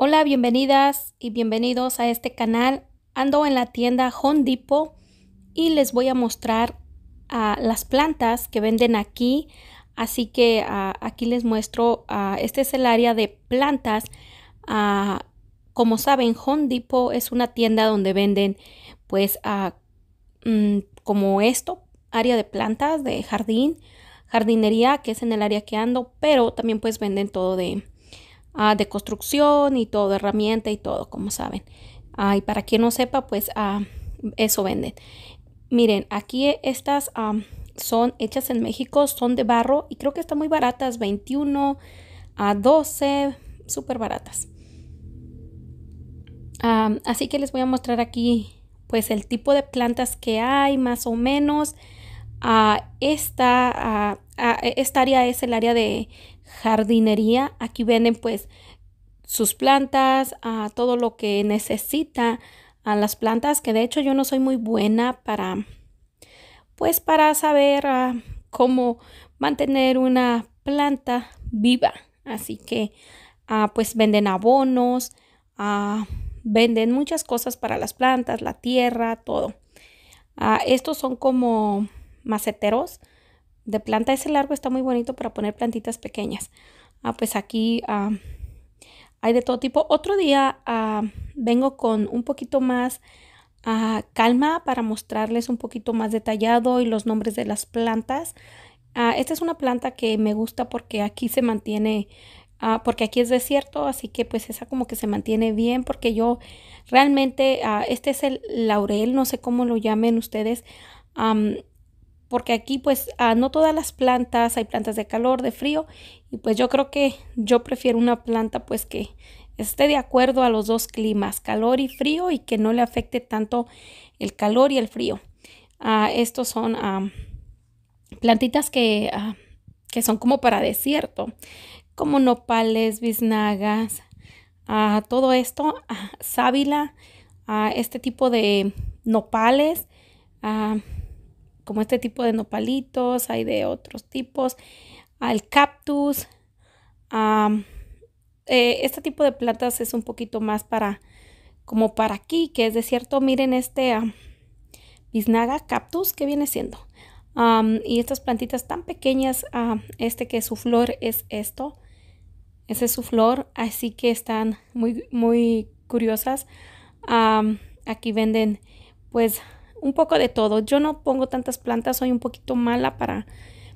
Hola, bienvenidas y bienvenidos a este canal. Ando en la tienda Home Depot y les voy a mostrar a ah, las plantas que venden aquí. Así que ah, aquí les muestro, ah, este es el área de plantas. como saben, Home Depot es una tienda donde venden pues mm, como esto, área de plantas, de jardín, jardinería, que es en el área que ando, pero también pues venden todo de Ah, de construcción y todo, herramienta y todo, como saben. y para quien no sepa, pues ah, eso venden. Miren, aquí estas ah, son hechas en México, son de barro y creo que están muy baratas, 21 a 12, súper baratas. así que les voy a mostrar aquí pues el tipo de plantas que hay más o menos. esta, esta área es el área de, jardinería. Aquí venden pues sus plantas, a todo lo que necesita a las plantas, que de hecho yo no soy muy buena para pues para saber ah, cómo mantener una planta viva. Así que ah, pues venden abonos, ah, venden muchas cosas para las plantas, la tierra, todo. estos son como maceteros de planta. Ese largo está muy bonito para poner plantitas pequeñas. Ah, pues aquí ah, hay de todo tipo. Otro día ah, vengo con un poquito más ah, calma para mostrarles un poquito más detallado y los nombres de las plantas. esta es una planta que me gusta porque aquí se mantiene porque aquí es desierto, así que pues esa como que se mantiene bien, porque yo realmente, este es el laurel, no sé cómo lo llamen ustedes, porque aquí pues ah, no todas las plantas, hay plantas de calor, de frío, y pues yo creo que yo prefiero una planta pues que esté de acuerdo a los dos climas, calor y frío, y que no le afecte tanto el calor y el frío. Ah, estos son ah, plantitas que, ah, que son como para desierto, como nopales, biznagas, todo esto, sábila, este tipo de nopales como este tipo de nopalitos, hay de otros tipos, al cactus. Eh, este tipo de plantas es un poquito más para, como para aquí, que es de cierto, miren este biznaga cactus que viene siendo. y estas plantitas tan pequeñas, este que su flor es esto, esa es su flor, así que están muy, muy curiosas. aquí venden pues un poco de todo. Yo no pongo tantas plantas, soy un poquito mala para,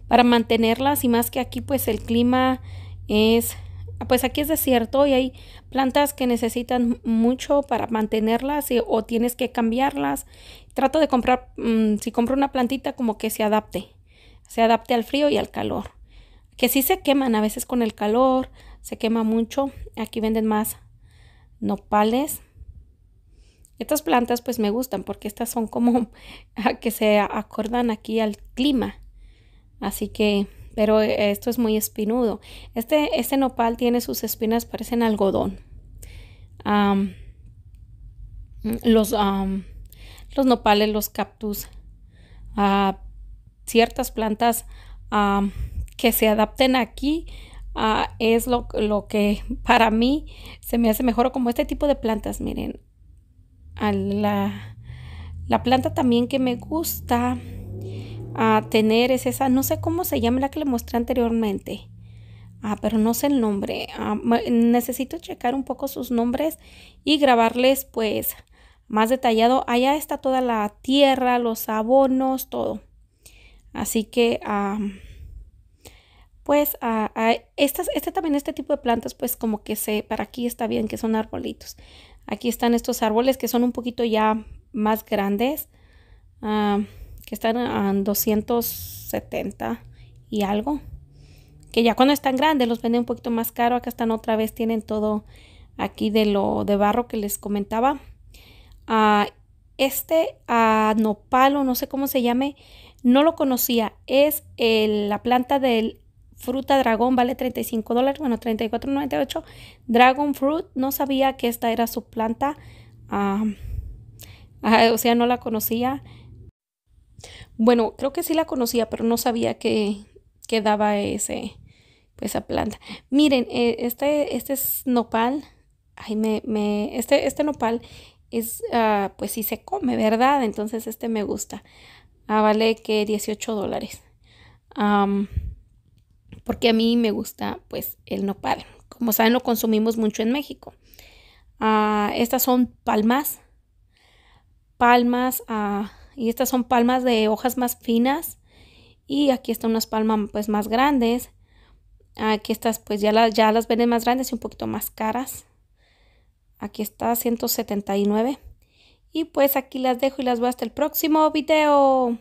para mantenerlas y más que aquí pues el clima es, pues aquí es desierto y hay plantas que necesitan mucho para mantenerlas o tienes que cambiarlas. Trato de comprar, mm, si compro una plantita como que se adapte, se adapte al frío y al calor. Que sí se queman a veces con el calor, se quema mucho. Aquí venden más nopales estas plantas pues me gustan porque estas son como que se acordan aquí al clima. Así que, pero esto es muy espinudo. Este, este nopal tiene sus espinas, parecen algodón. los, los nopales, los cactus, ciertas plantas que se adapten aquí es lo, lo, que para mí se me hace mejor como este tipo de plantas. Miren, la, planta también que me gusta a tener es esa, no sé cómo se llama la que le mostré anteriormente. Ah, pero no sé el nombre. Ah, necesito checar un poco sus nombres y grabarles pues más detallado. Allá está toda la tierra, los abonos, todo. Así que ah, pues ah, estas, este también este tipo de plantas pues como que se para aquí está bien que son arbolitos. Aquí están estos árboles que son un poquito ya más grandes, ah, que están en 270 y algo. Que ya cuando están grandes los venden un poquito más caro. Acá están otra vez, tienen todo aquí de lo de barro que les comentaba. Ah, este anopalo, ah, no sé cómo se llame, no lo conocía. Es la planta del fruta dragón vale 35 dólares, bueno, 34.98. Dragon fruit, no sabía que esta era su planta, ah, o sea, no la conocía. Bueno, creo que sí la conocía, pero no sabía que, daba ese, pues, esa planta. Miren, eh, este, este es nopal. Ay, me, este, este nopal es, ah, pues sí se come, ¿verdad? Entonces este me gusta. Ah, vale que 18 dólares porque a mí me gusta pues el nopal. Como saben lo consumimos mucho en México. Ah, estas son palmas, palmas ah, y estas son palmas de hojas más finas y aquí están unas palmas pues más grandes. Aquí estas pues ya, ya las venden más grandes y un poquito más caras. Aquí está 179. Y pues aquí las dejo y las veo hasta el próximo video.